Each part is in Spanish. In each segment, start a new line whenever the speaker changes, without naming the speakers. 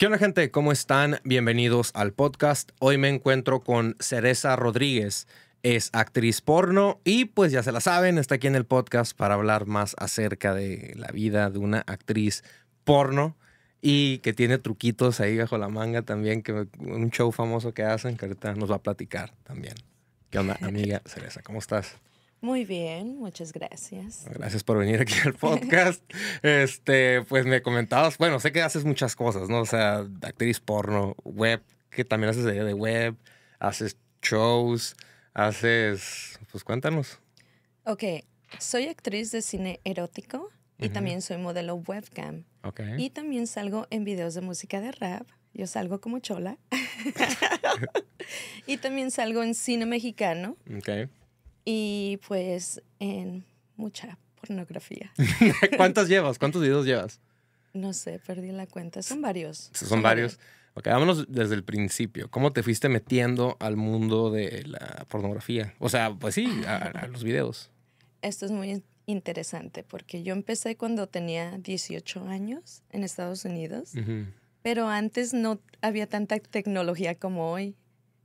¿Qué onda gente? ¿Cómo están? Bienvenidos al podcast. Hoy me encuentro con Cereza Rodríguez. Es actriz porno y pues ya se la saben, está aquí en el podcast para hablar más acerca de la vida de una actriz porno y que tiene truquitos ahí bajo la manga también, que un show famoso que hacen que ahorita nos va a platicar también. ¿Qué onda, amiga Cereza? ¿Cómo estás?
Muy bien, muchas gracias. Gracias
por venir aquí al podcast. este, pues me comentabas, bueno, sé que haces muchas cosas, ¿no? O sea, actriz porno, web, que también haces de web, haces shows, haces, pues cuéntanos.
Ok, soy actriz de cine erótico y también soy modelo webcam. Okay. Y también salgo en videos de música de rap. Yo salgo como chola. y también salgo en cine mexicano. ok y pues en mucha pornografía. ¿Cuántas
llevas? ¿Cuántos videos llevas?
No sé, perdí la cuenta. Son varios. Son, varios.
Ok, vámonos desde el principio. ¿Cómo te fuiste metiendo al mundo de la pornografía? O sea, pues sí, a, los videos.
Esto es muy interesante porque yo empecé cuando tenía 18 años en Estados Unidos, pero antes no había tanta tecnología como hoy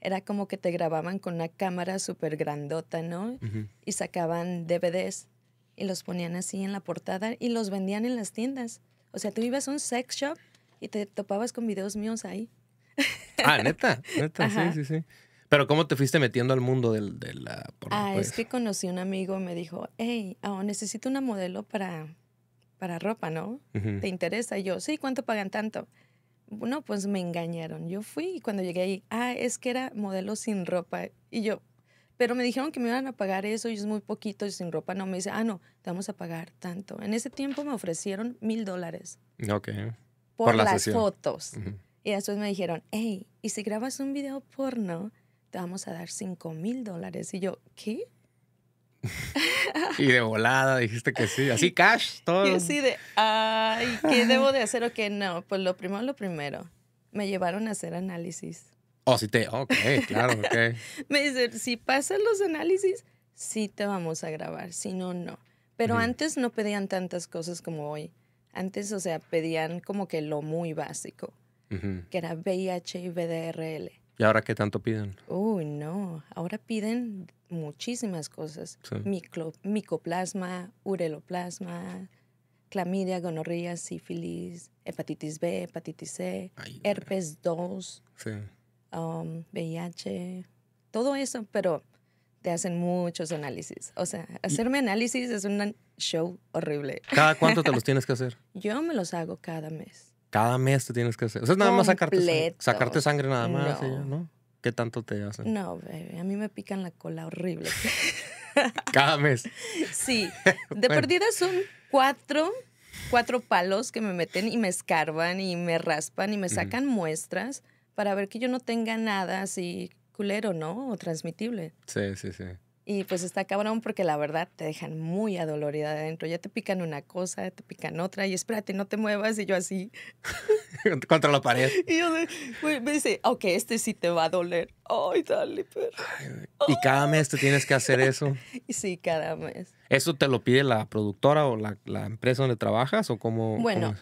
era como que te grababan con una cámara súper grandota, ¿no? Y sacaban DVDs y los ponían así en la portada y los vendían en las tiendas. O sea, tú ibas a un sex shop y te topabas con videos míos ahí. Ah, neta, neta, sí, sí,
sí. Pero ¿cómo te fuiste metiendo al mundo de la portada? Ah, pues? es que
conocí un amigo y me dijo, hey, oh, necesito una modelo para, para ropa, ¿no? ¿Te interesa? Y yo, sí, ¿cuánto pagan tanto? no, pues me engañaron. Yo fui y cuando llegué ahí, ah, es que era modelo sin ropa. Y yo, pero me dijeron que me iban a pagar eso y es muy poquito y sin ropa no. Me dice, ah, no, te vamos a pagar tanto. En ese tiempo me ofrecieron mil dólares.
Ok. Por, las fotos.
Y después me dijeron, hey, y si grabas un video porno, te vamos a dar cinco mil dólares. Y yo, ¿qué?
y de volada dijiste que sí. Así cash, todo. Y de,
ay, ¿qué debo de hacer o qué no? Pues lo primero, lo primero. Me llevaron a hacer análisis.
Oh, sí te, ok, claro, ok.
me dicen, si pasan los análisis, sí te vamos a grabar, si no, no. Pero antes no pedían tantas cosas como hoy. Antes, o sea, pedían como que lo muy básico, que era VIH y VDRL.
¿Y ahora qué tanto piden?
Uy, no. Ahora piden muchísimas cosas. micoplasma, ureloplasma, clamidia, gonorrea, sífilis, hepatitis B, hepatitis C, herpes 2, sí. Um, VIH, todo eso, pero te hacen muchos análisis. O sea, hacerme análisis es un show horrible. ¿Cada cuánto te los tienes que hacer? Yo me los hago cada mes.
Cada mes te tienes que hacer. O sea, nada más sacarte sangre, nada más, no. ¿Qué tanto te hacen?
No, baby, a mí me pican la cola horrible. Cada mes. Sí. De perdida son cuatro, cuatro palos que me meten y me escarban y me raspan y me sacan muestras para ver que yo no tenga nada así culero, ¿no? O transmitible. Sí, sí, sí. Y pues está cabrón porque la verdad te dejan muy adolorida adentro. Ya te pican una cosa, te pican otra y espérate, no te muevas. Y yo así.
Contra la pared.
Y yo me dice, ok, este sí te va a doler. Ay, dale, pero
y cada mes te tienes que hacer eso.
sí, cada mes.
¿Eso te lo pide la productora o la, empresa donde trabajas o cómo? Bueno,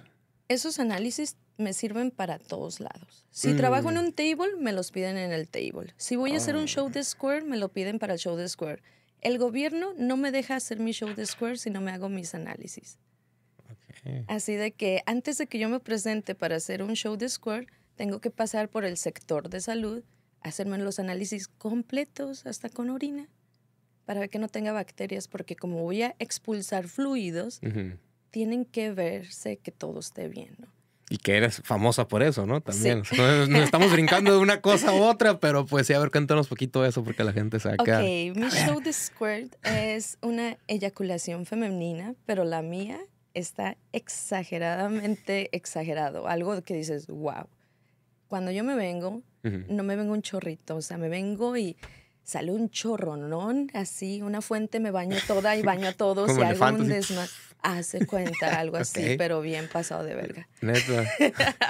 esos análisis me sirven para todos lados. Si trabajo en mm. un table, me los piden en el table. Si voy a hacer un show de Square, me lo piden para el show de Square. El gobierno no me deja hacer mi show de Square si no me hago mis análisis. Así de que antes de que yo me presente para hacer un show de Square, tengo que pasar por el sector de salud, hacerme los análisis completos, hasta con orina, para ver que no tenga bacterias, porque como voy a expulsar fluidos, tienen que verse que todo esté bien.
Y que eres famosa por eso, ¿no? También. No estamos brincando de una cosa a otra, pero pues sí, a ver, cuéntanos poquito eso porque la gente saca. Ok, mi
show The Squirt es una eyaculación femenina, pero la mía está exageradamente exagerado. Algo que dices, wow. Cuando yo me vengo, no me vengo un chorrito, o sea, me vengo y sale un chorronón, así, una fuente, me baño toda y baño a todos y hago un Hace cuenta, algo así, pero bien pasado de verga. Neta.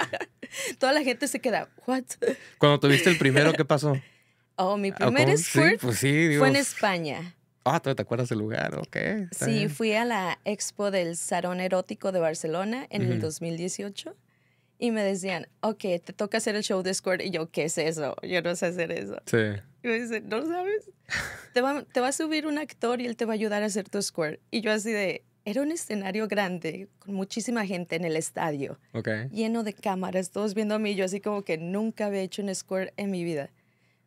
Toda la gente se queda, ¿what?
Cuando tuviste el primero, ¿qué pasó?
Oh, mi primer squirt pues fue en pues, España.
Ah, ¿tú te acuerdas del lugar? Ok. Sí,
fui a la expo del sarón Erótico de Barcelona en el 2018 y me decían, ok, te toca hacer el show de squirt. Y yo, ¿qué es eso? Yo no sé hacer eso. Sí. Y me dicen, ¿no sabes? te va, te va a subir un actor y él te va a ayudar a hacer tu squirt. Y yo así de, era un escenario grande, con muchísima gente en el estadio, lleno de cámaras, todos viendo a mí, yo así como que nunca había hecho un square en mi vida.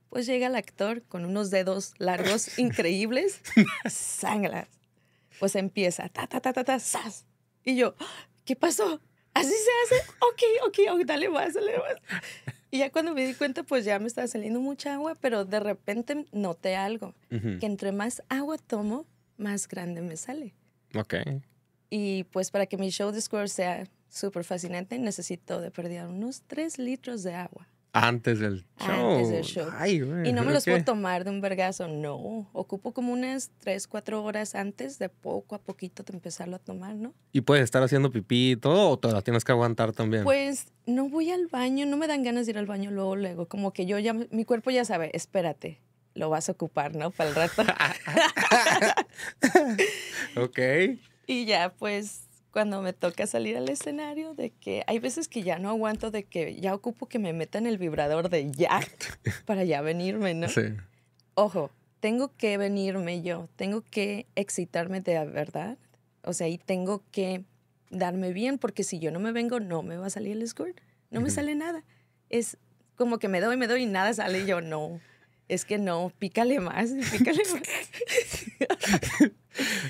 Pues llega el actor con unos dedos largos increíbles, sangra. Pues empieza, ta, ta, ta, ta, ta, Y yo, ¿qué pasó? ¿Así se hace? Ok, ok, dale más, dale más. Y ya cuando me di cuenta, pues ya me estaba saliendo mucha agua, pero de repente noté algo, que entre más agua tomo, más grande me sale. Ok. Y pues para que mi show de sea súper fascinante, necesito de perder unos 3 litros de agua.
Antes del show. y no me los puedo
tomar de un vergazo, no. Ocupo como unas 3, 4 horas antes de poco a poquito de empezarlo a tomar, ¿no?
¿Y puedes estar haciendo pipí y todo o te tienes que aguantar también?
Pues no voy al baño, no me dan ganas de ir al baño luego, luego. Como que yo ya, mi cuerpo ya sabe, espérate, lo vas a ocupar, ¿no? Para el rato. ok. Y ya, pues, cuando me toca salir al escenario, de que hay veces que ya no aguanto, de que ya ocupo que me metan el vibrador de ya para ya venirme, ¿no? Sí. Ojo, tengo que venirme yo, tengo que excitarme de verdad, o sea, y tengo que darme bien, porque si yo no me vengo, no me va a salir el school. no me sale nada. Es como que me doy, me doy y nada sale yo no es que no, pícale más, pícale más.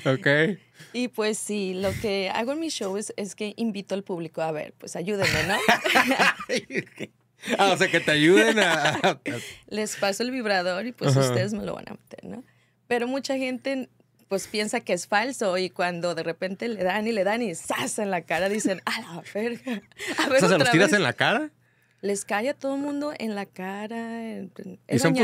ok. Y pues sí, lo que hago en mi show es, que invito al público a ver, pues ayúdenme, ¿no?
ah, o sea, que te ayuden a...
Les paso el vibrador y pues ustedes me lo van a meter, ¿no? Pero mucha gente pues piensa que es falso y cuando de repente le dan y le dan y ¡zas! en la cara dicen, ¡a la verga! A ¿se los tiras en la cara? les cae a todo el mundo en la cara. y son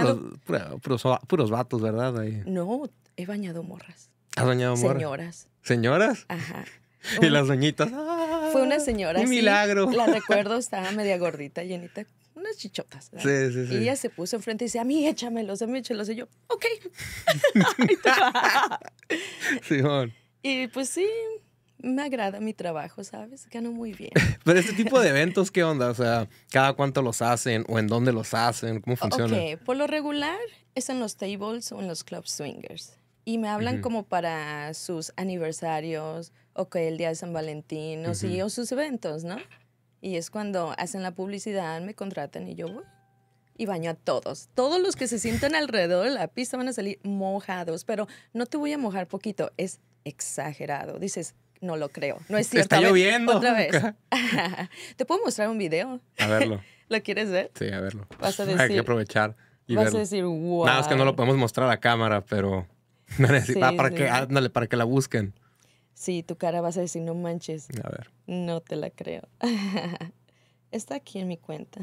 puros, vatos, ¿verdad?
No, he bañado morras.
¿Has bañado morras? Señoras. ¿Señoras? Ajá. y las doñitas.
¡ah! Fue una señora. Un milagro. La recuerdo, estaba media gordita, llenita, unas chichotas. Sí, sí, sí. Y ella se puso enfrente y dice, a mí échamelos, a mí échamelos. Y yo, ok. y pues sí, me agrada mi trabajo, ¿sabes? Gano muy bien.
Pero este tipo de eventos, ¿qué onda? O sea, ¿cada cuánto los hacen o en dónde los hacen? ¿Cómo funciona? okay
por lo regular es en los tables o en los club swingers. Y me hablan como para sus aniversarios o que el día de San Valentín o, sí, o sus eventos, ¿no? Y es cuando hacen la publicidad, me contratan y yo voy y baño a todos. Todos los que se sientan alrededor de la pista van a salir mojados, pero no te voy a mojar poquito, es exagerado. Dices, no lo creo. No es cierto. Está lloviendo. Otra vez. Te puedo mostrar un video. A verlo. ¿Lo quieres ver? Sí, a verlo. Vas a decir. Hay que aprovechar. vas a decir, wow. Nada, es que no lo
podemos mostrar a cámara, pero. sí, para, para que la busquen.
Sí, tu cara vas a decir, no manches. A ver. No te la creo. Está aquí en mi cuenta.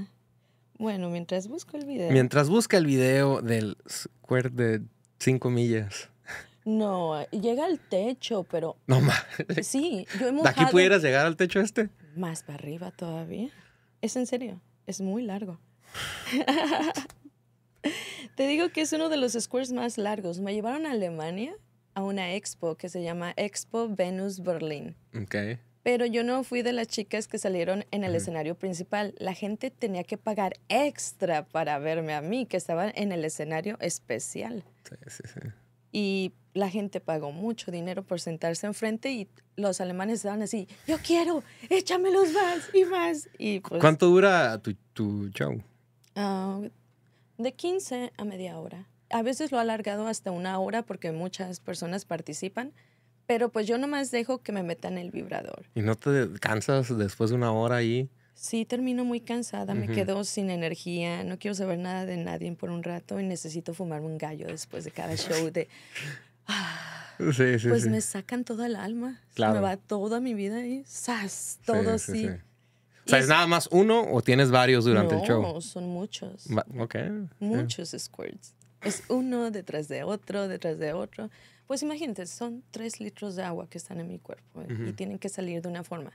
Bueno, mientras busco el video. Mientras
busca el video del square de 5 millas.
No, eh, llega al techo, pero. No más. Sí, yo he mojado. aquí pudieras llegar al techo este? Más para arriba todavía. Es en serio, es muy largo. Te digo que es uno de los squares más largos. Me llevaron a Alemania a una expo que se llama Expo Venus Berlin. Pero yo no fui de las chicas que salieron en el escenario principal. La gente tenía que pagar extra para verme a mí, que estaba en el escenario especial. Sí, sí, sí y la gente pagó mucho dinero por sentarse enfrente y los alemanes estaban así, yo quiero, échamelos más y más. Y pues, ¿Cuánto
dura tu, tu show?
Ah, de 15 a media hora. A veces lo ha alargado hasta una hora porque muchas personas participan, pero pues yo nomás dejo que me metan el vibrador.
¿Y no te cansas después de una hora ahí?
Sí, termino muy cansada, me quedo sin energía, no quiero saber nada de nadie por un rato y necesito fumar un gallo después de cada show de...
Ah, sí, sí, pues me
sacan toda el alma, me va toda mi vida ahí, ¡Sas! Todo así. O
¿es nada más uno o tienes varios durante el show? No, son muchos. okay. Muchos
squirts. Es uno detrás de otro, detrás de otro. Pues imagínate, son tres litros de agua que están en mi cuerpo eh, y tienen que salir de una forma.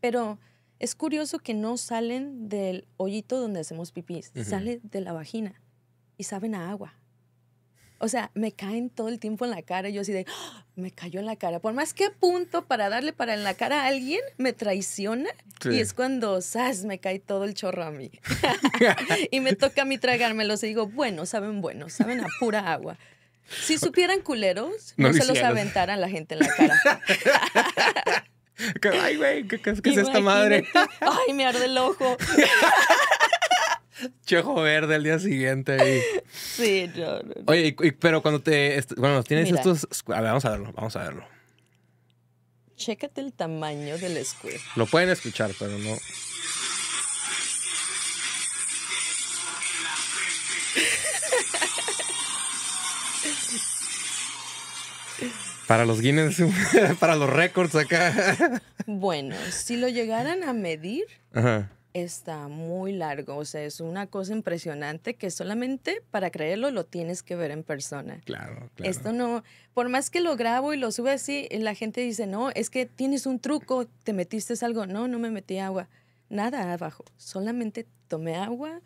Pero es curioso que no salen del hoyito donde hacemos pipí, salen de la vagina y saben a agua. O sea, me caen todo el tiempo en la cara. Yo así de, ah, me cayó en la cara. Por más que punto para darle para en la cara a alguien, me traiciona. Y es cuando, ¡zas! Me cae todo el chorro a mí. y me toca a mí tragármelos. Y digo, bueno, saben bueno, saben a pura agua. Si supieran culeros, no, se los aventaran la gente en la cara.
Ay, güey, ¿qué, es esta madre?
Ay, me arde el ojo.
Chejo verde el día siguiente.
Sí, yo... Oye,
pero cuando te. Bueno, tienes estos. A ver, vamos a verlo, vamos a verlo.
Chécate el tamaño del square.
Lo pueden escuchar, pero no. Para los Guinness, para los récords acá.
Bueno, si lo llegaran a medir, está muy largo. O sea, es una cosa impresionante que solamente para creerlo lo tienes que ver en persona. Claro, claro. Esto no, por más que lo grabo y lo sube así, la gente dice, no, es que tienes un truco, te metiste algo. No, no me metí agua. Nada abajo. Solamente tomé agua,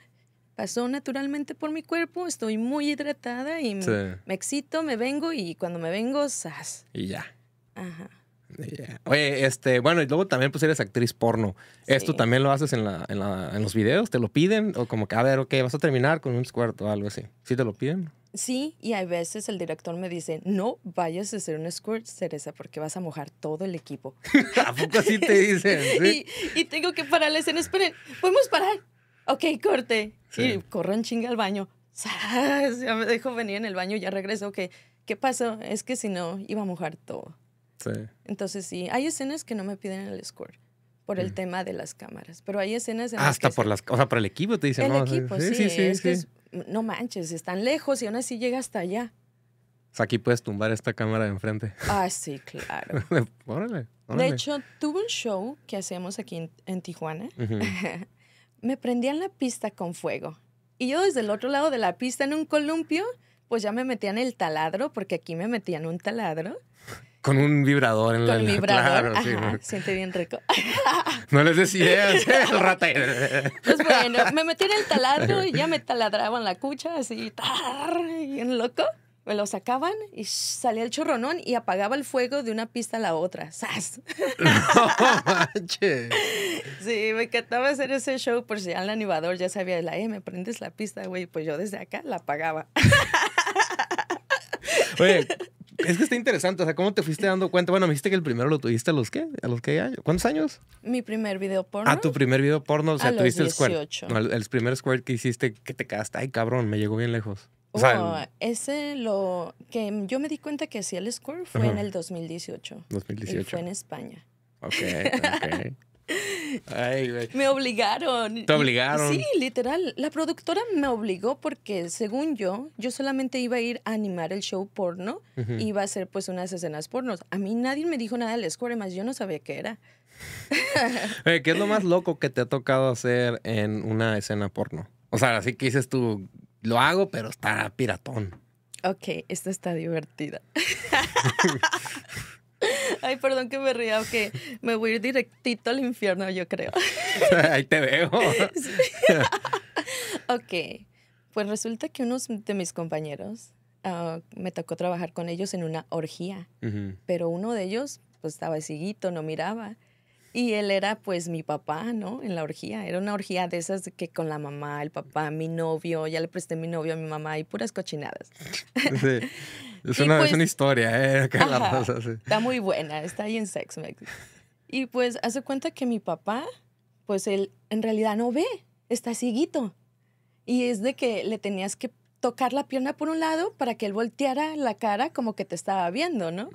pasó naturalmente por mi cuerpo, estoy muy hidratada y me, excito, me vengo y cuando me vengo, ¡zas! Y ya. Ajá.
Oye, este, bueno, y luego también pues eres actriz porno. ¿Esto también lo haces en, los videos? ¿Te lo piden? O como que, a ver, ok, vas a terminar con un squirt o algo así. ¿Sí te lo piden?
Sí, y a veces el director me dice, no vayas a hacer un squirt, Cereza, porque vas a mojar todo el equipo. ¿A poco así te dicen? ¿sí? Y, y, tengo que parar la escena. Esperen, ¿podemos parar? ok, corte. Sí. Y corro en chinga al baño. Ya me dejo venir en el baño, ya regreso. que ¿Qué pasó? Es que si no, iba a mojar todo. Sí. Entonces sí, hay escenas que no me piden el score por el mm. tema de las cámaras, pero hay escenas en hasta las que
por las, o sea, por el equipo te dicen, el no, equipo, sí, sí, sí, es Que
no manches, están lejos y aún así llega hasta allá.
O sea, aquí puedes tumbar esta cámara de enfrente. Ah, sí, claro. órale, De hecho,
tuve un show que hacemos aquí en, Tijuana. me prendían la pista con fuego. Y yo desde el otro lado de la pista en un columpio, pues ya me metían el taladro, porque aquí me metían un taladro.
Con un vibrador en Con la... vibrador, claro,
siente bien rico.
no les decía, el rata.
pues bueno, me en el taladro y ya me taladraban la cucha, así, tar, bien loco me lo sacaban y salía el chorronón y apagaba el fuego de una pista a la otra. ¡Sas! No, sí, me encantaba hacer ese show por si al animador ya sabía, la, eh, me prendes la pista, güey. Pues yo desde acá la apagaba.
Oye, es que está interesante, o sea, ¿cómo te fuiste dando cuenta? Bueno, me dijiste que el primero lo tuviste a los qué? ¿A los qué años? ¿Cuántos años?
Mi primer video porno. Ah,
tu primer video porno, o sea, tuviste los 18. el square No, el, primer square que hiciste, que te cagaste. ay, cabrón, me llegó bien lejos o sea,
ese lo que yo me di cuenta que hacía el score fue en el 2018. 2018. Y fue en España. Ok, ok.
Ay, güey.
Me obligaron. Te obligaron. Sí, literal. La productora me obligó porque, según yo, yo solamente iba a ir a animar el show porno. Iba a hacer, pues, unas escenas pornos. A mí nadie me dijo nada del score, más yo no sabía qué era.
¿Qué es lo más loco que te ha tocado hacer en una escena porno? O sea, así que hiciste tu lo hago, pero está piratón.
Ok, Esto está divertida. Ay, perdón que me ría, que me voy a directito al infierno, yo creo.
Ahí te veo.
ok, pues resulta que unos de mis compañeros ah, me tocó trabajar con ellos en una orgía, pero uno de ellos pues estaba ciguito, no miraba. Y él era pues mi papá, ¿no? En la orgía. Era una orgía de esas que con la mamá, el papá, mi novio, ya le presté mi novio a mi mamá y puras cochinadas. Sí. Es, pues una,
historia, ¿eh? la Está
muy buena, está ahí en Sex Y pues hace cuenta que mi papá, pues él en realidad no ve, está ciguito Y es de que le tenías que tocar la pierna por un lado para que él volteara la cara como que te estaba viendo, ¿no?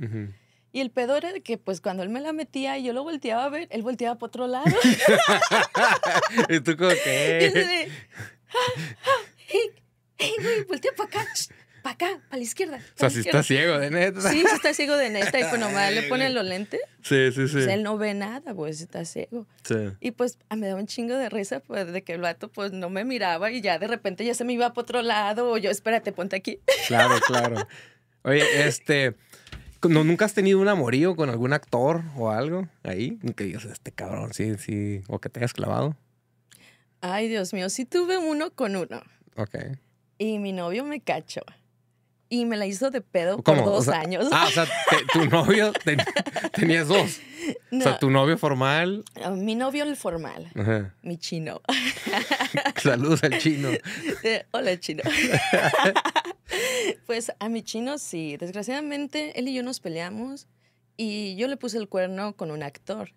Y el pedo era que, pues, cuando él me la metía y yo lo volteaba a ver, él volteaba para otro lado.
¿Y tú como qué?
Ah, ah, hey, güey, voltea para acá, para acá, para la izquierda. o sea, si está
ciego de neta. Sí,
si está ciego de neta. Y pues nomás le ponen los lentes.
Sí, sí, pues sí. sea, él
no ve nada, si está ciego. Sí. Y pues ah, me da un chingo de risa pues, de que el vato pues no me miraba y ya de repente ya se me iba para otro lado o yo, espérate, ponte aquí.
Claro, claro. Oye, este, ¿Nunca has tenido un amorío con algún actor o algo ahí? Que digas, este cabrón, sí, sí, o que te hayas clavado.
Ay, Dios mío, sí tuve uno con uno. Ok. Y mi novio me cachó. Y me la hizo de pedo por dos años. Ah, o sea,
tu novio tenías dos.
O sea, tu
novio formal.
Mi novio el formal. Mi chino.
Saludos al chino.
hola, chino. pues a mi chino sí. Desgraciadamente, él y yo nos peleamos y yo le puse el cuerno con un actor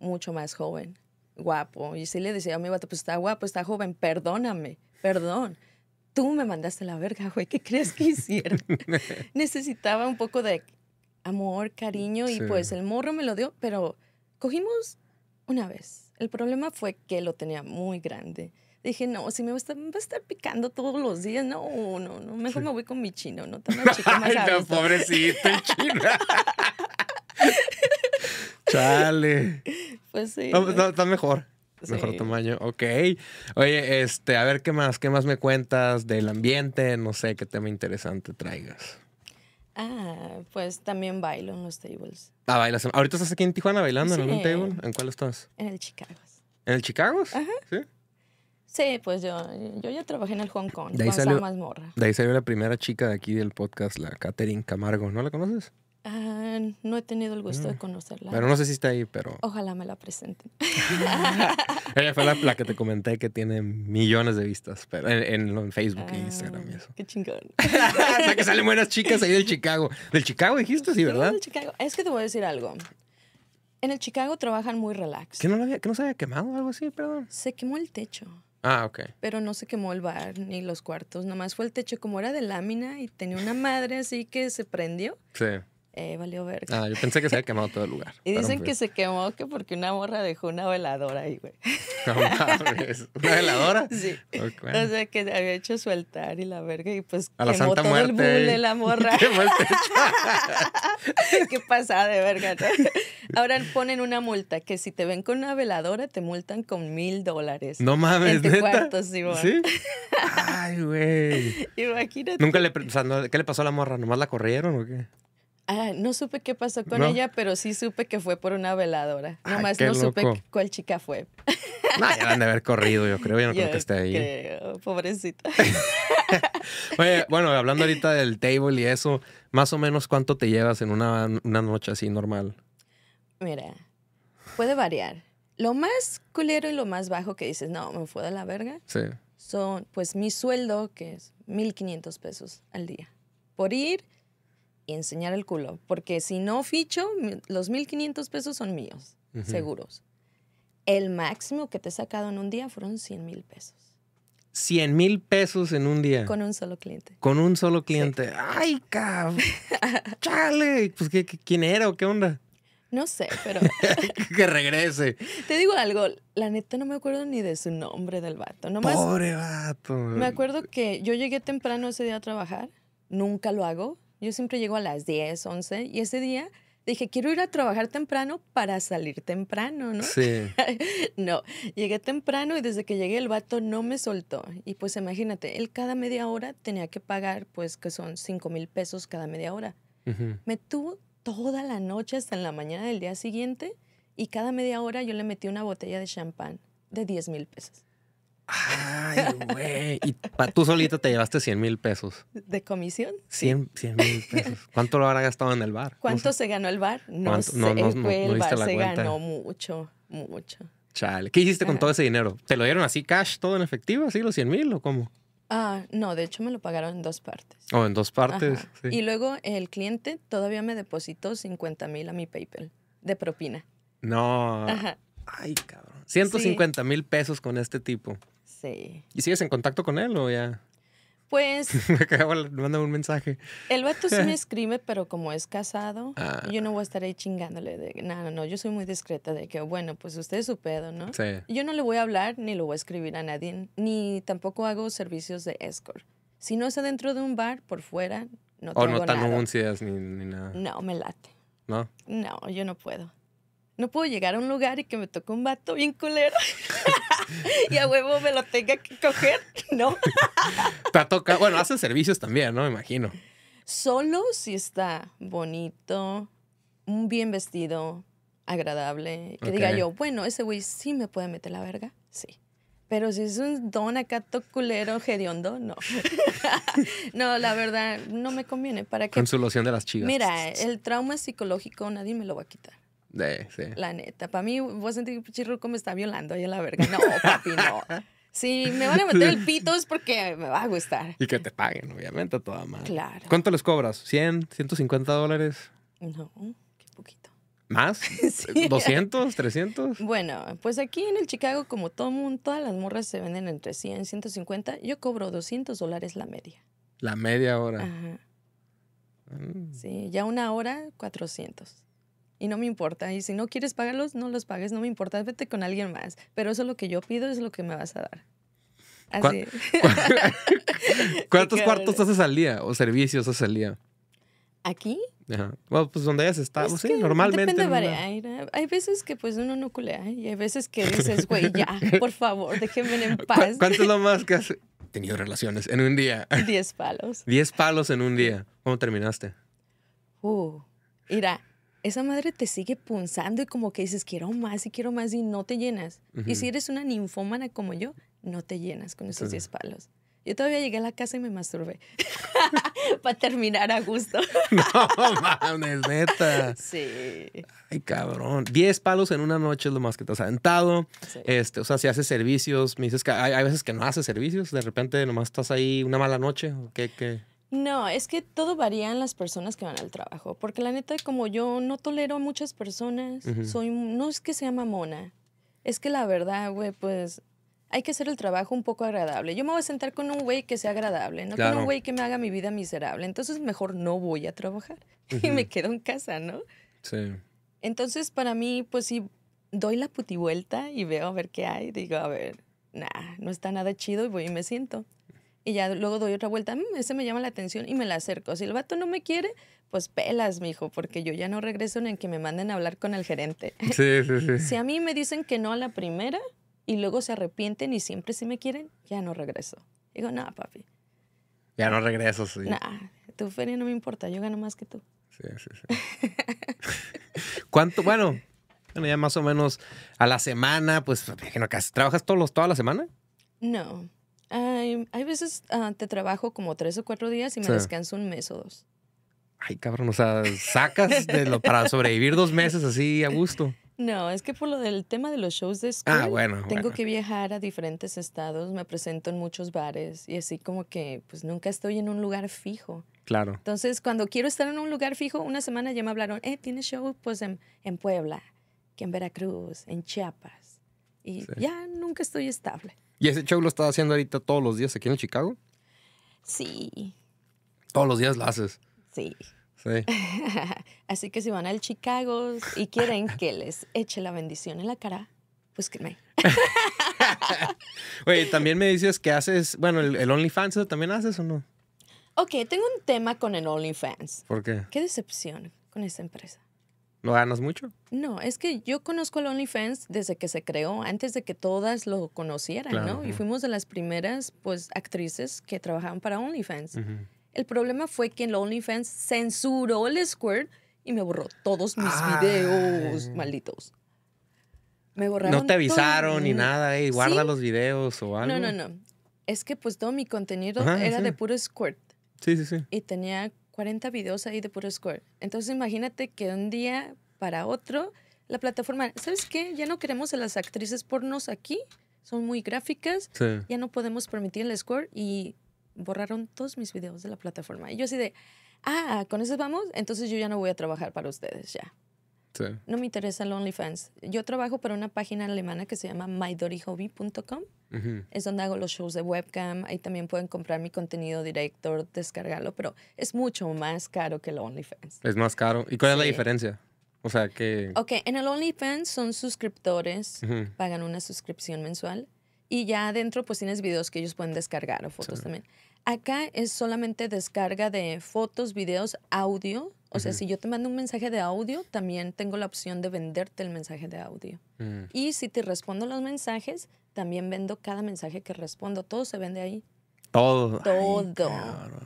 mucho más joven, guapo. Y sí le decía a mi vato, pues está guapo, está joven, perdóname, perdón tú me mandaste la verga, güey, ¿qué crees que hicieron? Necesitaba un poco de amor, cariño y pues el morro me lo dio, pero cogimos una vez. El problema fue que lo tenía muy grande. Dije, no, si me va a estar, picando todos los días, no, no, no, mejor me voy con mi chino, no tan más Ay, pobrecito, chino.
Chale.
Pues sí. está
mejor. Mejor tamaño, ok. Oye, este, a ver qué más, qué más me cuentas del ambiente, no sé, qué tema interesante traigas.
Ah, pues también bailo en los tables.
Ah, bailas. ¿Ahorita estás aquí en Tijuana bailando en algún table? ¿En cuál estás? En el Chicago. ¿En el Chicago? Ajá.
Sí. Sí, pues yo, yo ya trabajé en el Hong Kong, de ahí De
ahí salió la primera chica de aquí del podcast, la Katherine Camargo. ¿No la conoces?
Ah, no he tenido el gusto de mm. conocerla. Pero no sé si está ahí, pero. Ojalá me la presenten.
Ella fue la, que te comenté que tiene millones de vistas en, Facebook e Instagram
Qué chingón. o sea, que salen
buenas chicas ahí del Chicago. ¿Del Chicago dijiste? Sí, ¿verdad? del
Chicago. Es que te voy a decir algo. En el Chicago trabajan muy relax. ¿Que no, que no se había quemado o algo así, perdón? Se quemó el techo. Ah, ok. Pero no se quemó el bar ni los cuartos, nomás fue el techo, como era de lámina y tenía una madre así que se prendió. Sí eh, valió verga.
Ah, yo pensé que se había quemado todo el lugar. Y dicen que se
quemó que porque una morra dejó una veladora ahí, güey.
¿Una veladora? Sí. O sea,
que había hecho sueltar y la verga y pues a la quemó Santa todo muerte, el bull la morra. Qué pasada de verga. Ahora ponen una multa que si te ven con una veladora te multan con mil dólares. No mames, en tu ¿neta? sí,
Ay, güey.
Imagínate. Nunca le,
¿qué le pasó a la morra? ¿Nomás la corrieron o qué?
Ah, no supe qué pasó con ella, pero sí supe que fue por una veladora. Nomás no supe cuál chica fue. No,
ya de haber corrido, yo creo, yo no creo que esté ahí.
pobrecita.
bueno, hablando ahorita del table y eso, más o menos cuánto te llevas en una, noche así normal.
Mira, puede variar. Lo más culero y lo más bajo que dices, no, me fue de la verga. Son, pues, mi sueldo, que es 1.500 pesos al día. Por ir, y enseñar el culo, porque si no ficho, los 1.500 pesos son míos, seguros. El máximo que te he sacado en un día fueron 100 mil pesos.
100 mil pesos en un día. Con
un solo cliente.
Con un solo cliente.
¡Ay, cabrón!
¡Chale! Pues, quién era o qué onda?
No sé, pero.
que regrese.
Te digo algo, la neta no me acuerdo ni de su nombre del vato. Pobre
vato. Me
acuerdo que yo llegué temprano ese día a trabajar. Nunca lo hago. Yo siempre llego a las 10, 11 y ese día dije, quiero ir a trabajar temprano para salir temprano, ¿no? Sí. no, llegué temprano y desde que llegué el vato no me soltó. Y pues imagínate, él cada media hora tenía que pagar, pues que son 5 mil pesos cada media hora. Me tuvo toda la noche hasta en la mañana del día siguiente y cada media hora yo le metí una botella de champán de 10 mil pesos. Ay,
güey. Y tú solito te llevaste 100 mil pesos.
¿De comisión? 100
mil pesos. ¿Cuánto lo habrá gastado en el bar? ¿Cuánto
se ganó el bar? No sé. No, no, no, el bar se ganó mucho, mucho.
Chale. ¿Qué hiciste con ah. todo ese dinero? ¿Te lo dieron así cash, todo en efectivo, así los 100 mil o cómo?
Ah, no, de hecho me lo pagaron en dos partes.
Oh, en dos partes. Y
luego el cliente todavía me depositó 50 mil a mi PayPal de propina.
No. Ajá.
Ay, cabrón. 150
mil pesos con este tipo.
¿Y
sigues en contacto con él o ya? Pues. me manda un mensaje.
El vato sí me escribe, pero como es casado, ah. yo no voy a estar ahí chingándole de. No, no, yo soy muy discreta de que, bueno, pues usted es su pedo, ¿no? Sí. Yo no le voy a hablar ni lo voy a escribir a nadie, ni tampoco hago servicios de escort. Si no es dentro de un bar, por fuera, no te O no tan
anuncias ni nada. No, me late. ¿No?
No, yo no puedo no puedo llegar a un lugar y que me toque un vato bien culero y a huevo me lo tenga que coger, ¿no?
toca, bueno, hacen servicios también, ¿no? Me imagino.
Solo si está bonito, bien vestido, agradable, que diga yo, bueno, ese güey sí me puede meter la verga, sí. Pero si es un don acá culero, hediondo, no. no, la verdad, no me conviene. ¿Para Con su
loción de las chivas. Mira, el
trauma psicológico nadie me lo va a quitar.
La
neta. Para mí, voy a sentir que Chirruco me está violando ahí a la verga. No, papi, no. Si me van a meter el pito es porque me va a gustar.
Y que te paguen, obviamente, toda madre. Claro. ¿Cuánto les cobras? ¿100? ¿150 dólares?
No, qué
poquito. ¿Más? ¿200? ¿300?
Bueno, pues aquí en el Chicago, como todo mundo, todas las morras se venden entre 100 y 150. Yo cobro 200 dólares la media.
¿La media hora?
Ajá. Mm. Sí, ya una hora, 400 y no me importa. Y si no quieres pagarlos, no los pagues, no me importa, vete con alguien más. Pero eso es lo que yo pido, es lo que me vas a dar. Así. ¿Cuántos cuartos
haces al día o servicios haces al día? ¿Aquí? Ajá. Bueno, pues donde hayas estado, sí, normalmente. Depende,
¿eh? Hay veces que pues uno no culea ¿eh? y hay veces que dices, güey, ya, por favor, déjenme en paz. ¿Cuánto es lo
más que has tenido relaciones en un día?
Diez palos.
Diez palos en un día. ¿Cómo terminaste?
Uh, mira, esa madre te sigue punzando y como que dices, quiero más y quiero más y no te llenas. Y si eres una ninfómana como yo, no te llenas con esos 10 palos. Yo todavía llegué a la casa y me masturbé. Para terminar a gusto.
no mames, neta. Sí. Ay, cabrón. 10 palos en una noche es lo más que te has aventado. Este, o sea, si haces servicios, me dices que hay, veces que no haces servicios, de repente nomás estás ahí una mala noche. ¿Qué, qué?
No, es que todo varía en las personas que van al trabajo, porque la neta, como yo no tolero a muchas personas, soy, no es que sea mamona, es que la verdad, güey, pues hay que hacer el trabajo un poco agradable. Yo me voy a sentar con un güey que sea agradable, no con un güey que me haga mi vida miserable. Entonces, mejor no voy a trabajar y me quedo en casa, ¿no? Sí. Entonces, para mí, pues sí, doy la putivuelta y veo a ver qué hay. Digo, a ver, nah, no está nada chido y voy y me siento y ya luego doy otra vuelta, mm, ese me llama la atención y me la acerco. Si el vato no me quiere, pues pelas, mijo, porque yo ya no regreso en que me manden a hablar con el gerente.
Sí, sí, sí. si a
mí me dicen que no a la primera y luego se arrepienten y siempre sí si me quieren, ya no regreso. Digo, no, papi.
Ya no regreso, sí. no
tu feria no me importa, yo gano más que tú.
Sí, sí, sí. ¿Cuánto? Bueno, bueno, ya más o menos a la semana, pues, no casi trabajas todos los, toda la semana.
No. Ay, hay veces ah, te trabajo como tres o cuatro días y me descanso un mes o dos.
Ay, cabrón, o sea, sacas de lo, para sobrevivir dos meses así a gusto.
No, es que por lo del tema de los shows de escuela, ah, tengo que viajar a diferentes estados, me presento en muchos bares y así como que pues nunca estoy en un lugar fijo. Claro. Entonces, cuando quiero estar en un lugar fijo, una semana ya me hablaron, eh, tienes show pues en, en Puebla, que en Veracruz, en Chiapas. Y ya nunca estoy estable.
¿Y ese show lo estás haciendo ahorita todos los días aquí en Chicago?
Sí.
Todos los días lo haces. Sí. Sí.
Así que si van al Chicago y quieren que les eche la bendición en la cara, pues me.
Oye, también me dices que haces, bueno, el, el OnlyFans también haces o no?
Ok, tengo un tema con el OnlyFans. ¿Por qué? Qué decepción con esa empresa.
¿No ganas mucho?
No, es que yo conozco a OnlyFans desde que se creó, antes de que todas lo conocieran, ¿no? Y fuimos de las primeras, pues, actrices que trabajaban para OnlyFans. El problema fue que el OnlyFans censuró el Squirt y me borró todos mis ah. videos, malditos. Me borraron. No te avisaron ni nada, eh. guarda los
videos o algo. No, no, no.
Es que pues todo mi contenido era de puro Squirt. Sí, sí, sí. Y tenía 40 videos ahí de puro score. Entonces imagínate que un día para otro la plataforma, ¿sabes qué? Ya no queremos a las actrices pornos aquí, son muy gráficas, ya no podemos permitir el score y borraron todos mis videos de la plataforma. Y yo así de, ah, con eso vamos, entonces yo ya no voy a trabajar para ustedes ya. No me interesa el OnlyFans. Yo trabajo para una página alemana que se llama mydorihobby.com. Es donde hago los shows de webcam. Ahí también pueden comprar mi contenido directo, descargarlo, pero es mucho más caro que el OnlyFans. Es
más caro. ¿Y cuál es la diferencia? O sea, que... Ok,
en el OnlyFans son suscriptores, pagan una suscripción mensual y ya adentro pues tienes videos que ellos pueden descargar o fotos también. Acá es solamente descarga de fotos, videos, audio o sea, si yo te mando un mensaje de audio, también tengo la opción de venderte el mensaje de audio. Mm. Y si te respondo los mensajes, también vendo cada mensaje que respondo. Todo se vende ahí.
Todo. Todo.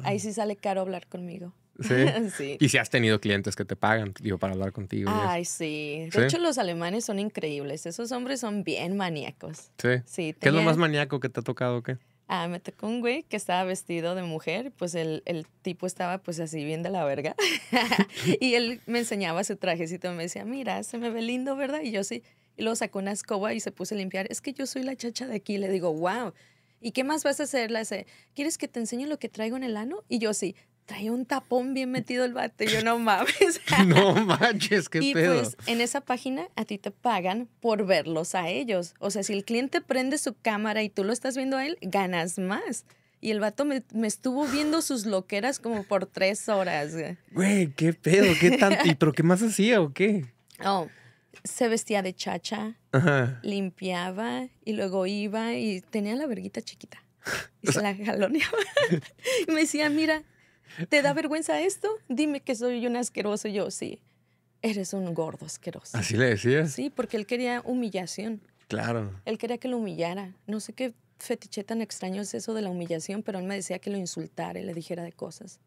ahí sí sale caro hablar conmigo. ¿Sí? Y
si has tenido clientes que te pagan, digo, para hablar contigo. Ay,
sí. De hecho, los alemanes son increíbles. Esos hombres son bien maníacos. Sí. sí ¿Qué es lo más
maníaco que te ha tocado o qué?
Ah, me tocó un güey que estaba vestido de mujer, pues el, tipo estaba pues así bien de la verga. y él me enseñaba su trajecito, me decía, mira, se me ve lindo, ¿verdad? Y yo sí, y luego sacó una escoba y se puso a limpiar. Es que yo soy la chacha de aquí, le digo, wow. ¿Y qué más vas a hacer? dice, ¿quieres que te enseñe lo que traigo en el ano? Y yo sí, traía un tapón bien metido el vato. Yo no mames.
no manches, qué pedo. Y pues
en esa página a ti te pagan por verlos a ellos. O sea, si el cliente prende su cámara y tú lo estás viendo a él, ganas más. Y el vato me, me estuvo viendo sus loqueras como por tres horas.
Güey, qué pedo, qué tanto. ¿Y pero qué más hacía o qué?
Oh, se vestía de chacha, limpiaba y luego iba y tenía la verguita chiquita. Y se la jaloneaba. y me decía, mira, ¿Te da vergüenza esto? Dime que soy un asqueroso. Yo, sí, eres un gordo asqueroso. ¿Así
le decías? Sí,
porque él quería humillación. Claro. Él quería que lo humillara. No sé qué fetiche tan extraño es eso de la humillación, pero él me decía que lo insultara y le dijera de cosas.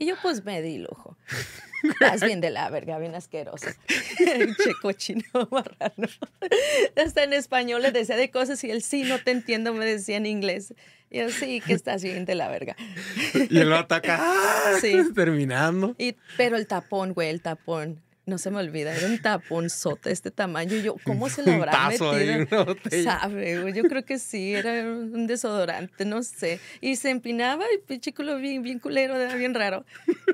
Y yo pues me di lujo. Estás bien de la verga, bien asqueroso. che cochino marrano. Hasta en español le decía de cosas y él sí, no te entiendo, me decía en inglés. Yo sí, que estás bien de la verga.
Y él lo ataca. Sí. Terminando.
pero el tapón, güey, el tapón no se me olvida, era un taponzote este tamaño. Yo, ¿cómo se lo habrá metido? ¿Sabe? Yo creo que sí, era un desodorante, no sé. Y se empinaba y chico culo bien, bien culero, era bien raro.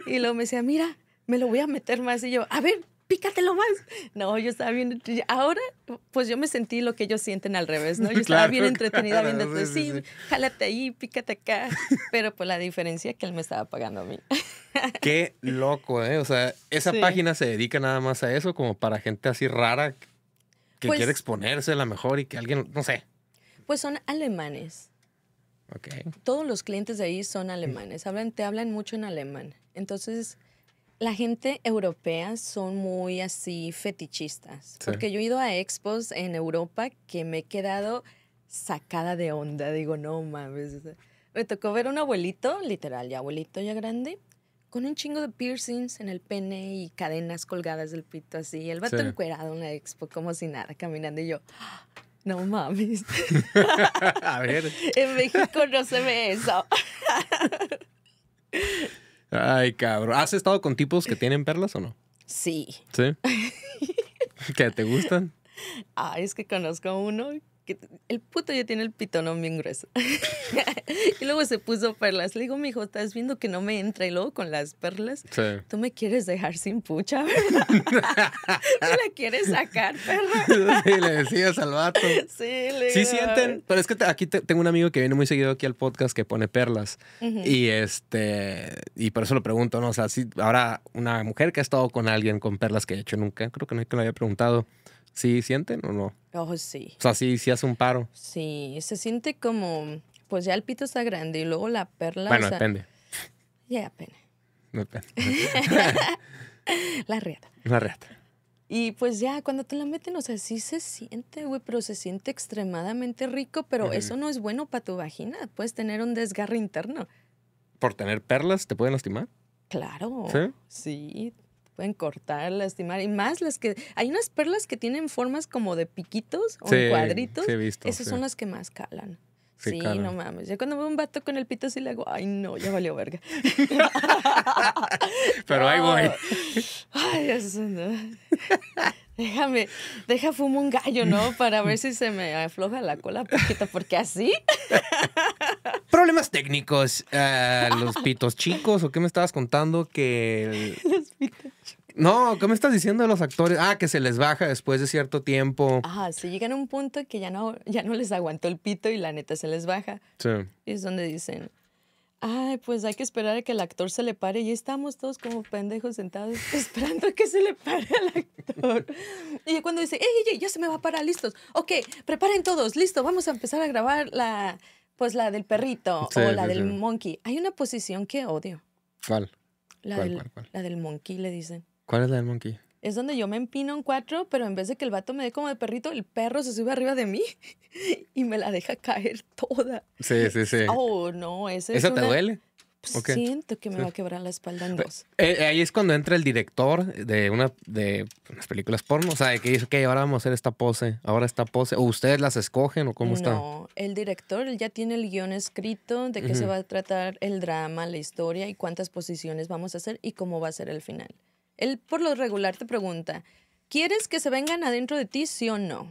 Y luego me decía, mira, me lo voy a meter más. Y yo, a ver, pícatelo más. No, yo estaba bien. Ahora, pues yo me sentí lo que ellos sienten al revés, ¿no? Yo estaba bien entretenida bien... viendo pues sí, sí, jálate ahí, pícate acá. Pero pues la diferencia es que él me estaba pagando a mí.
Qué loco, ¿eh? O sea, ¿esa página se dedica nada más a eso, como para gente así rara que pues quiere exponerse a la mejor y que alguien, no sé?
Pues son alemanes. Ok. Todos los clientes de ahí son mm. alemanes. Hablan, te hablan mucho en alemán. Entonces la gente europea son muy así fetichistas. Porque yo he ido a expos en Europa que me he quedado sacada de onda. Digo, no mames. Me tocó ver un abuelito, literal, ya abuelito ya grande, con un chingo de piercings en el pene y cadenas colgadas del pito así. El vato encuerado en la expo como si nada, caminando y yo... No mames.
a ver.
en México no se ve eso.
Ay, cabrón. ¿Has estado con tipos que tienen perlas o no? Sí. ¿Sí? ¿Que te gustan?
Ay, es que conozco uno que el puto ya tiene el pitón bien grueso. y luego se puso perlas. Le digo, mijo, estás viendo que no me entra. Y luego con las perlas, tú me quieres dejar sin pucha, ¿verdad? la quieres sacar, perlas.
sí, le decías al vato.
Sí, Sí sienten,
pero es que aquí tengo un amigo que viene muy seguido aquí al podcast que pone perlas. Y este, y por eso lo pregunto, ¿no? O sea, si ahora una mujer que ha estado con alguien con perlas que he hecho nunca, creo que no que lo había preguntado. ¿Sí sienten o no?
Oh, sí. O
sea, sí, sí hace un paro.
Sí, se siente como, pues ya el pito está grande y luego la perla. Bueno, depende. Ya, depende.
No depende. la reata. La reata.
Y pues ya, cuando te la meten, o sea, sí se siente, güey, pero se siente extremadamente rico, pero eso no es bueno para tu vagina. Puedes tener un desgarre interno.
¿Por tener perlas te pueden lastimar?
Claro. ¿Sí? Sí, pueden cortar, lastimar, y más las que... Hay unas perlas que tienen formas como de piquitos o cuadritos. Sí, Esas son las que más calan. Sí, no mames. Ya cuando veo un vato con el pito así le hago, ay no, ya valió verga.
Pero ahí voy.
Ay, eso no. Déjame, deja fumo un gallo, ¿no? Para ver si se me afloja la cola poquito, porque así.
Problemas técnicos. Eh, los pitos chicos, ¿o qué me estabas contando? Que. Los pitos chicos. No, ¿qué me estás diciendo de los actores? Ah, que se les baja después de cierto tiempo.
Ajá, se llegan a un punto que ya no, ya no les aguantó el pito y la neta se les baja. Sí. Y es donde dicen, Ay, pues hay que esperar a que el actor se le pare y estamos todos como pendejos sentados esperando a que se le pare al actor. Y cuando dice, ey, ey, ya se me va a parar, listos. Ok, preparen todos, listo, vamos a empezar a grabar la, pues la del perrito o la del monkey. Hay una posición que odio. La, del, cuál? la del monkey, le dicen.
¿Cuál es la del monkey?
es donde yo me empino en cuatro, pero en vez de que el vato me dé como de perrito, el perro se sube arriba de mí y me la deja caer toda.
Sí, sí, sí. Oh,
no, ese ¿Eso te duele? Pues siento que me va a quebrar la espalda en dos.
Eh, eh, ahí es cuando entra el director de una de unas películas porno. O sea, que dice, ok, ahora vamos a hacer esta pose, ahora esta pose. ¿O ustedes las escogen o cómo está? No,
el director ya tiene el guión escrito de qué se va a tratar el drama, la historia y cuántas posiciones vamos a hacer y cómo va a ser el final él por lo regular te pregunta, ¿quieres que se vengan adentro de ti, sí o no?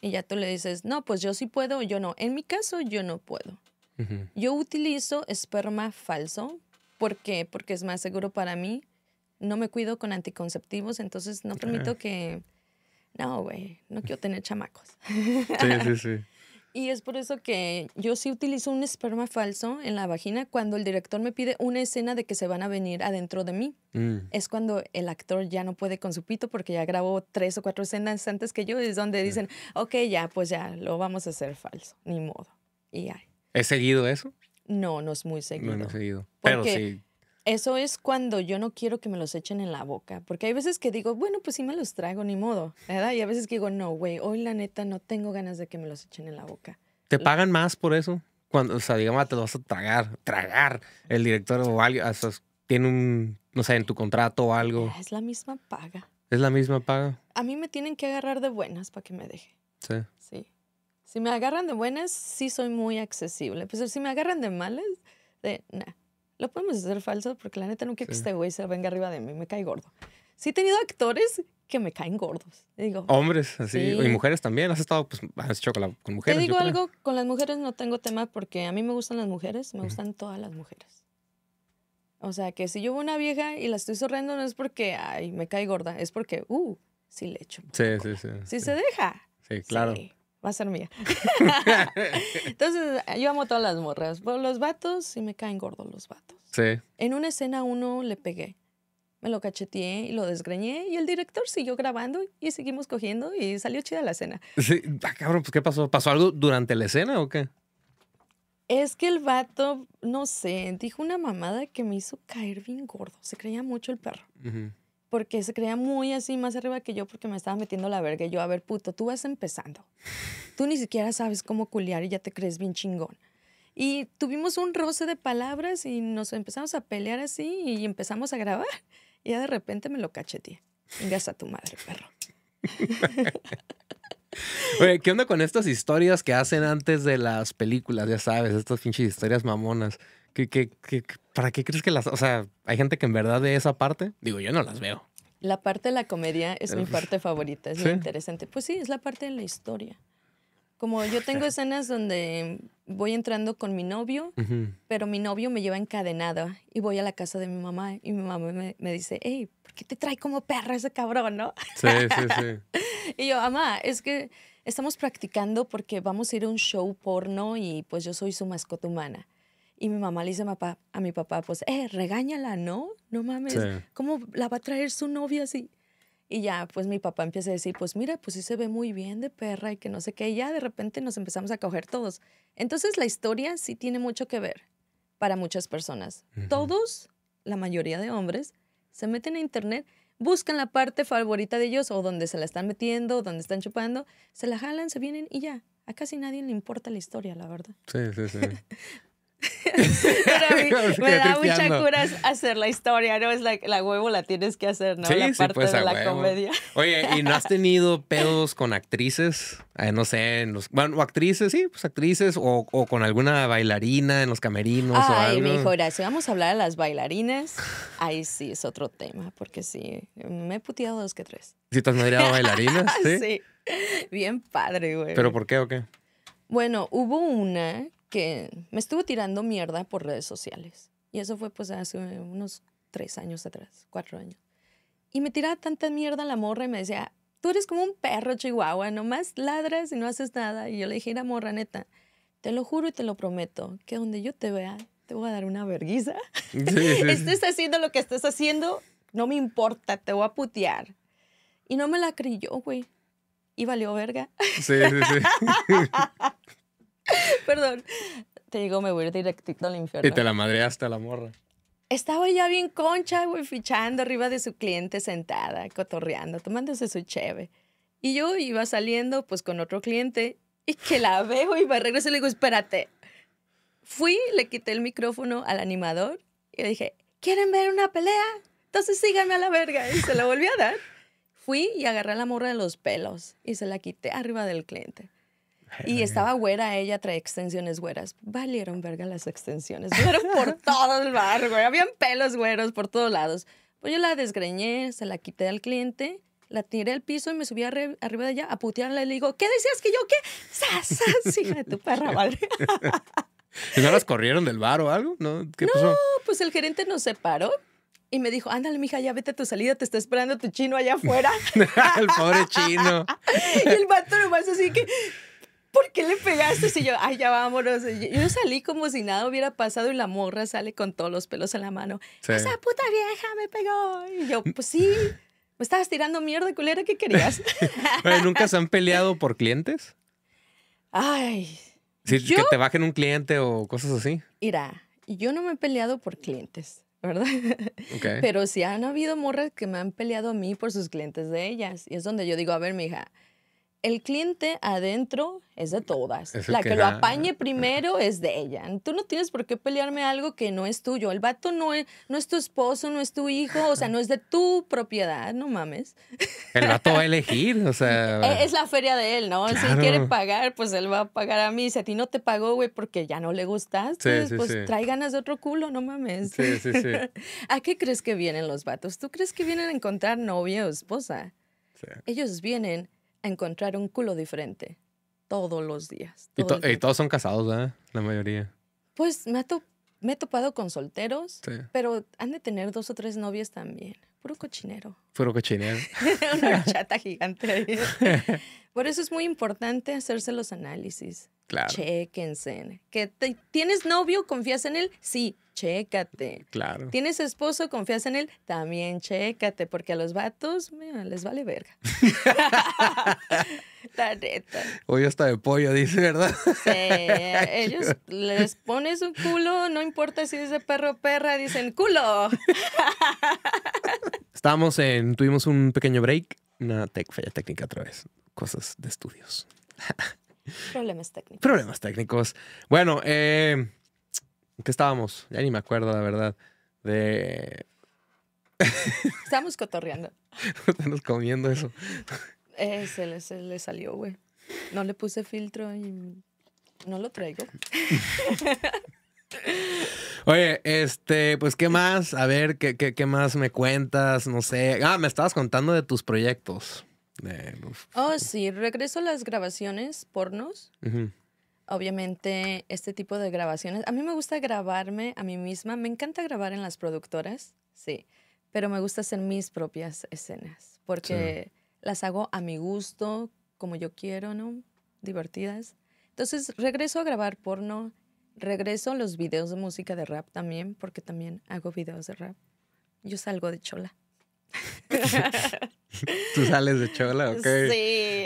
Y ya tú le dices, no, pues yo sí puedo, yo no. En mi caso, yo no puedo. Yo utilizo esperma falso. ¿Por qué? Porque es más seguro para mí. No me cuido con anticonceptivos, entonces no permito ah. que... No, güey, no quiero tener chamacos. Sí, sí, sí. Y es por eso que yo sí utilizo un esperma falso en la vagina cuando el director me pide una escena de que se van a venir adentro de mí. Mm. Es cuando el actor ya no puede con su pito porque ya grabó tres o cuatro escenas antes que yo. Es donde dicen, ok, ya, pues ya, lo vamos a hacer falso. Ni modo. Y ya. seguido eso? No, no es muy seguido. No,
seguido. Pero sí
eso es cuando yo no quiero que me los echen en la boca, porque hay veces que digo, bueno, pues sí me los trago, ni modo, ¿verdad? Y a veces que digo, no, güey, hoy la neta no tengo ganas de que me los echen en la boca. ¿Te pagan
más por eso? Cuando, o sea, digamos, te lo vas a tragar, tragar el director o algo, tiene un, no sé, en tu contrato o algo.
Es la misma paga.
Es la misma paga.
A mí me tienen que agarrar de buenas para que me deje. Sí. Sí. Si me agarran de buenas, sí soy muy accesible. Pues si me agarran de malas, de, nada lo podemos hacer falso porque la neta no quiero que este güey se venga arriba de mí, me cae gordo. Sí he tenido actores que me caen gordos. Digo, Hombres, así, y mujeres
también. Has estado, pues, has hecho con, mujeres. Te digo algo,
con las mujeres no tengo tema porque a mí me gustan las mujeres, me gustan todas las mujeres. O sea, que si yo veo una vieja y la estoy sorriendo no es porque, ay, me cae gorda, es porque, uh, sí le echo.
Sí, sí, sí, sí, se deja. Sí, claro
va a ser mía. Entonces, yo amo todas las morras. Pero los vatos, sí me caen gordos los vatos. Sí. En una escena uno le pegué. Me lo cacheteé y lo desgreñé y el director siguió grabando y seguimos cogiendo y salió chida la escena.
Sí, ah, cabrón, pues ¿qué pasó? ¿Pasó algo durante la escena o qué?
Es que el vato, no sé, dijo una mamada que me hizo caer bien gordo. Se creía mucho el perro porque se creía muy así más arriba que yo porque me estaba metiendo la verga. Y yo, a ver, puto, tú vas empezando. Tú ni siquiera sabes cómo culiar y ya te crees bien chingón. Y tuvimos un roce de palabras y nos empezamos a pelear así y empezamos a grabar. Y ya de repente me lo cacheteé. Vengas a tu madre, perro.
Oye, ¿qué onda con estas historias que hacen antes de las películas? Ya sabes, estas pinches historias mamonas para qué crees que las.? O sea, hay gente que en verdad de esa parte, digo, yo no las veo.
La parte de la comedia es mi parte favorita, es interesante. Pues sí, es la parte de la historia. Como yo tengo escenas donde voy entrando con mi novio, pero mi novio me lleva encadenada y voy a la casa de mi mamá y mi mamá me, me dice, hey, ¿por qué te trae como perra ese cabrón, no? Sí, sí, sí. y yo, mamá, es que estamos practicando porque vamos a ir a un show porno y pues yo soy su mascota humana. Y mi mamá le dice a mi papá, a mi papá pues, eh, regáñala, ¿no? No mames, ¿cómo la va a traer su novia así? Y ya, pues mi papá empieza a decir, pues mira, pues sí se ve muy bien de perra y que no sé qué. Y ya de repente nos empezamos a coger todos. Entonces la historia sí tiene mucho que ver para muchas personas. Todos, la mayoría de hombres, se meten a internet, buscan la parte favorita de ellos o donde se la están metiendo, donde están chupando, se la jalan, se vienen y ya. A casi nadie le importa la historia, la verdad.
Sí, sí, sí.
Pero a mí me da mucha cura hacer la historia, ¿no? Es la, la huevo la tienes que hacer, ¿no? la parte pues, de la comedia.
Oye, ¿y no has tenido pedos con actrices? Eh, no sé, en los, bueno, actrices, sí, pues actrices, o, con alguna bailarina en los camerinos Ay, o
algo. si vamos a hablar de las bailarinas, ahí sí es otro tema, porque sí, me he puteado dos que tres.
¿Sí te has madreado bailarinas? sí.
Bien padre, güey. ¿Pero por qué o qué? Bueno, hubo una me estuvo tirando mierda por redes sociales. Y eso fue pues hace unos tres años atrás, cuatro años. Y me tiraba tanta mierda la morra y me decía, tú eres como un perro chihuahua, nomás ladras y no haces nada. Y yo le dije, la morra, neta, te lo juro y te lo prometo, que donde yo te vea, te voy a dar una verguiza.
estés
haciendo lo que estés haciendo, no me importa, te voy a putear. Y no me la creyó, güey. Y valió verga. Sí, sí, sí. Perdón. Te digo, me voy a directito al infierno. Y te la
madreaste a la morra.
Estaba ya bien concha, güey, fichando arriba de su cliente sentada, cotorreando, tomándose su cheve. Y yo iba saliendo, pues, con otro cliente y que la veo y me regreso y le digo, espérate. Fui, le quité el micrófono al animador y le dije, ¿quieren ver una pelea? Entonces síganme a la verga. Y se la volvió a dar. Fui y agarré a la morra de los pelos y se la quité arriba del cliente. Y estaba güera, ella trae extensiones güeras. Valieron verga las extensiones. Fueron por todo el bar, güey. Habían pelos güeros por todos lados. Pues yo la desgreñé, se la quité al cliente la tiré al piso y me subí arriba de ella a putearla y le digo, ¿qué decías que yo qué? ¡Sas, hija de tu perra madre!
no las corrieron del bar o algo? ¿No? ¿Qué no,
pues el gerente nos separó y me dijo, ándale, mija, ya vete a tu salida, te está esperando tu chino allá afuera.
el pobre chino.
y el vato nomás así que, ¿por qué le pegaste? Y yo, ay, ya vámonos. Yo salí como si nada hubiera pasado y la morra sale con todos los pelos en la mano. Esa puta vieja me pegó. Y yo, pues sí, me estabas tirando mierda, culera, ¿qué querías? ¿Nunca
se han peleado por clientes?
Ay. Sí, que te bajen
un cliente o cosas así.
Mira, yo no me he peleado por clientes. ¿verdad? Pero sí han habido morras que me han peleado a mí por sus clientes de ellas. Y es donde yo digo, a ver, mija, el cliente adentro es de todas. la que, lo apañe primero es de ella. Tú no tienes por qué pelearme algo que no es tuyo. El vato no es, no es tu esposo, no es tu hijo, o sea, no es de tu propiedad, no mames.
El vato va a elegir, o sea. E,
es, la feria de él, ¿no? Si él quiere pagar, pues él va a pagar a mí. Si a ti no te pagó, güey, porque ya no le gustas, pues trae ganas de otro culo, no mames. Sí, sí, sí. ¿A qué crees que vienen los vatos? ¿Tú crees que vienen a encontrar novia o esposa? Ellos vienen encontrar un culo diferente todos los días. y,
todos son casados, ¿verdad? La mayoría.
Pues me, he topado con solteros, pero han de tener dos o tres novias también. Puro cochinero.
Puro cochinero. Una
chata gigante. Por eso es muy importante hacerse los análisis. Claro. Chéquense. Que tienes novio, confías en él, sí, chécate. Claro. Tienes esposo, confías en él, también chécate, porque a los vatos les vale verga. La
Hoy hasta de pollo, dice, ¿verdad? Sí, ellos
les pones un culo, no importa si es de perro o perra, dicen culo.
Estamos en, tuvimos un pequeño break, una tech, falla técnica otra vez, cosas de estudios.
Problemas técnicos. Problemas
técnicos. Bueno, eh, ¿qué estábamos? Ya ni me acuerdo, la verdad. De.
Estábamos cotorreando.
Estamos comiendo eso.
Eh, se, le, le salió, güey. No le puse filtro y no lo traigo.
Oye, este, pues, ¿qué más? A ver, ¿qué, qué, qué más me cuentas? No sé. Ah, me estabas contando de tus proyectos
oh, sí, regreso a las grabaciones pornos. Obviamente, este tipo de grabaciones. A mí me gusta grabarme a mí misma. Me encanta grabar en las productoras, sí. Pero me gusta hacer mis propias escenas. Porque las hago a mi gusto, como yo quiero, ¿no? Divertidas. Entonces, regreso a grabar porno. Regreso a los videos de música de rap también, porque también hago videos de rap. Yo salgo de chola.
Tú sales de chola, ok.
Sí.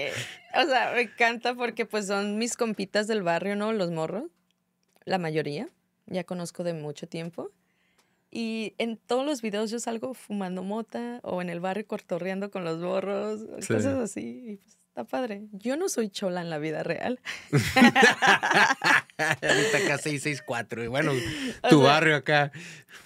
O sea, me encanta porque pues son mis compitas del barrio, ¿no? Los morros. La mayoría. Ya conozco de mucho tiempo. Y en todos los videos yo salgo fumando mota o en el barrio cortorreando con los morros, cosas así. Y pues, padre. Yo no soy chola en la vida real. Ahorita acá
664. Y bueno, tu barrio acá.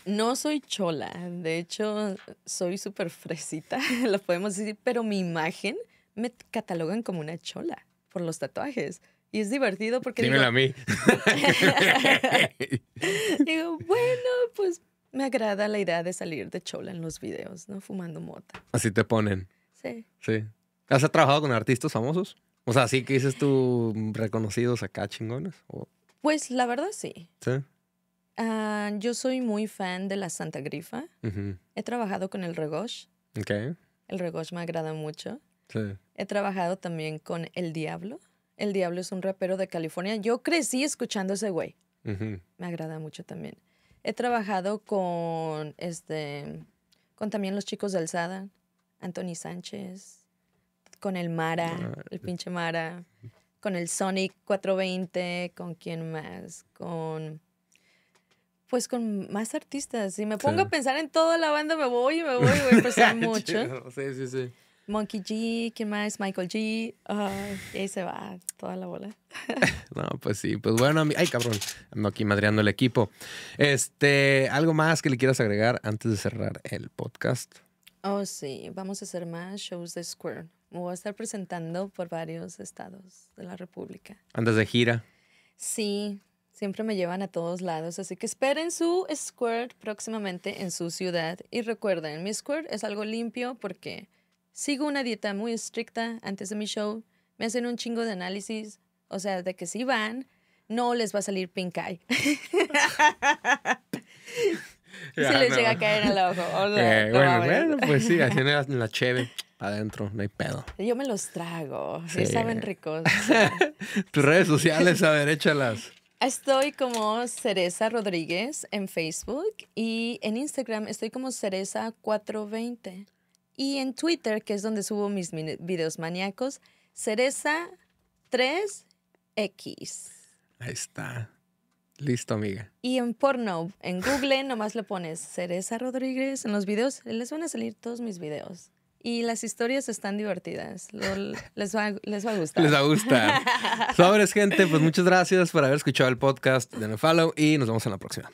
No soy chola. De hecho, soy súper fresita, lo podemos decir. Pero mi imagen me catalogan como una chola por los tatuajes. Y es divertido porque. Dímelo a mí. digo, bueno, pues me agrada la idea de salir de chola en los videos, ¿no? Fumando mota.
Así te ponen. Sí. Sí. ¿Has trabajado con artistas famosos? O sea, sí que dices tú mm, reconocidos acá chingones.
Pues la verdad sí. Sí. Ah, yo soy muy fan de la Santa Grifa. He trabajado con el Regoche.
El
Regoche me agrada mucho. Sí. He trabajado también con El Diablo. El Diablo es un rapero de California. Yo crecí escuchando ese güey.
Me
agrada mucho también. He trabajado con este con también los chicos de Alzada. Anthony Sánchez, con el Mara, el pinche Mara, con el Sonic 420, con quién más, con pues con más artistas. Si me pongo a pensar en toda la banda, me voy me voy, voy a pensar mucho.
sí, sí, sí.
Monkey G, ¿quién más? Michael G. y ahí se va toda la bola.
no, pues sí, pues bueno, ay cabrón, ando aquí madreando el equipo. Este, ¿algo más que le quieras agregar antes de cerrar el podcast?
Oh, sí, vamos a hacer más shows de Square. Me voy a estar presentando por varios estados de la República.
¿Andas de gira?
Sí, siempre me llevan a todos lados, así que esperen su Squirt próximamente en su ciudad. Y recuerden, mi Squirt es algo limpio porque sigo una dieta muy estricta antes de mi show. Me hacen un chingo de análisis, o sea, de que si van, no les va a salir pink eye.
Si les llega a caer al
ojo. Eh, bueno, pues sí, así
en la, chévere, la adentro, no hay pedo.
Yo me los trago, saben ricos.
Tus redes sociales, a ver, échalas.
Estoy como Cereza Rodríguez en Facebook y en Instagram estoy como Cereza420. Y en Twitter, que es donde subo mis videos maníacos, Cereza3X.
Ahí está. Listo, amiga.
Y en porno, en Google, nomás le pones Cereza Rodríguez en los videos. Les van a salir todos mis videos. Y las historias están divertidas. les, va, les, va, a gustar. Les va a gustar.
Sobres, gente. Pues muchas gracias por haber escuchado el podcast de No Follow y nos vemos en la próxima.